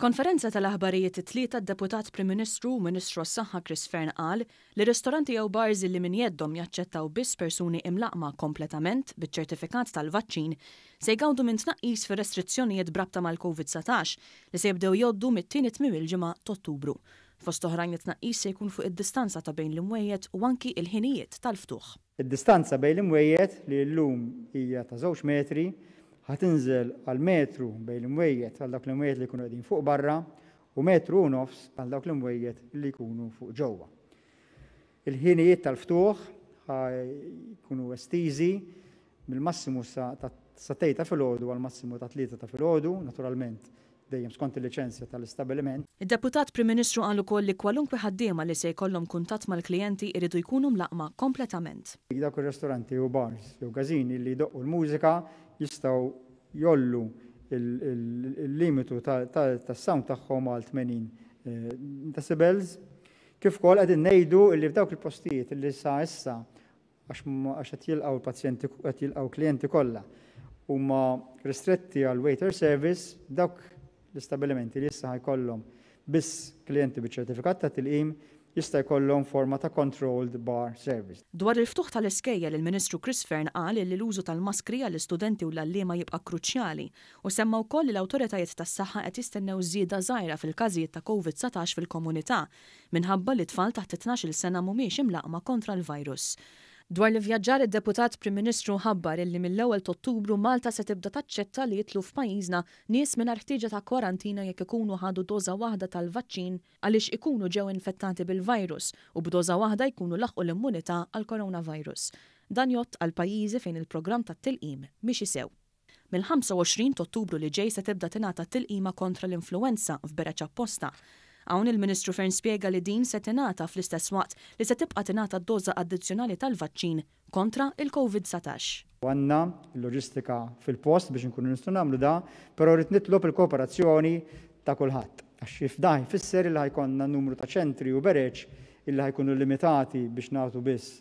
Konferenza tal-aħbarijiet it-tlieta deputat Prim Ministru u Ministru s-Saħħa Chris Fern qal li ristoranti jew bars li min jeddom jaċċettaw biss persuni imlaqma kompletament biċ-ċertifikat tal-vaċċin se jgawdu minn tnaqqis fir restrizzjonijiet brabta mal-COVID-19 li se jibdew joddu mit-tieni tmim il-ġimgħa Ottubru. Fost oħrajn it-tnaqqis se jkun fuq id-distanza ta' bejn l-imwejjed u anki il-ħinijiet tal-ftuħ. Id-distanza bejn l-imwejjed li llum hija ta' żewġ metri ħatinżel għal-metru bejn l mwejjet għal dak l mwejjet li jkunu għedin fuq barra u metru u nofs għal dak l mwejjet li jkunu fuq ġewwa. Il-ħinijiet tal-ftuħ kunu estizi mill-massimu sa' tejta fil-ħodu għal-massimu ta' tlieta ta' fil-ħodu, naturalment dejjem skont il-liċenzja tal-istabiliment. Id-deputat Prim Ministru għallu koll li kwalunkwe ħaddiema li se jkollhom kuntatt mal-klijenti iridu jkunu mlaqma kompletament. Dawk ir-ristoranti u bars jew gazini li doqqu l-mużika jistgħu jollu il-limitu tas-sound tagħhom għal 80 eh, decibels. Kif kol għedin nejdu li f'dawk il-postijiet li sa' issa għax qed jilqgħu l-pazjenti qed jilqgħu klijenti kollha ristretti għal waiter service dawk l-istabilimenti li jissa ħajkollhom biss klienti biċ-ċertifikat ta' tilqim jista' jkollhom forma ta' controlled bar service. Dwar il-ftuħ tal-iskejja l ministru Chris Fern qal li l-użu tal-maskri għall istudenti u l-allima jibqa' kruċjali u semma wkoll li l-awtoritajiet tas-saħħa qed jistennew żieda żgħira fil-każijiet ta' COVID-19 fil-komunità minħabba li tfal taħt 12-il sena mhumiex imlaqma kontra l-virus. Dwar li vjaġġar id-deputat Prim Ministru ħabbar illi mill-ewwel Ottubru Malta se tibda taċċetta li jitlu f'pajjiżna nies mingħajr ħtieġa ta' kwarantina jekk ikunu ħadu doża waħda tal-vaċċin għaliex ikunu ġew infettati bil-virus u b'doża waħda jkunu laħqu l-immunità għal koronavirus. Dan jott għal pajjiżi fejn il-programm tat-tilqim mhix isew. Mill-25 Ottubru li ġej se tibda tingħata tilqima kontra l-influenza f'bereċ apposta Hawn il-Ministru Fern spiega li din se tingħata fl-istess waqt li se tibqa' tingħata doza addizzjonali tal-vaċċin kontra il-COVID-19. Għanna l-loġistika fil-post biex nkunu nistgħu nagħmlu da, però rrid nitlob il-kooperazzjoni ta' kulħadd. Għax f'dan jfisser li ħajkonna numru ta' ċentri u bereċ illi ħajkunu limitati biex nagħtu biss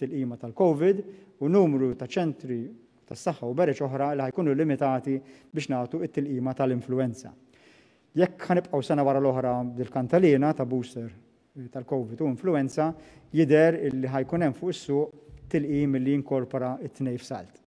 til-qima tal-COVID u numru ta' ċentri tas-saħħa u bereċ oħra li ħajkunu limitati biex nagħtu it-tilqima tal-influenza. Jekk ħanibqaw sena wara l-oħra bil-kantalina ta' booster eh, tal-COVID u influenza, jider illi ħajkun hemm fuq is-suq tilqim li jinkorpora it tnejn f'salt.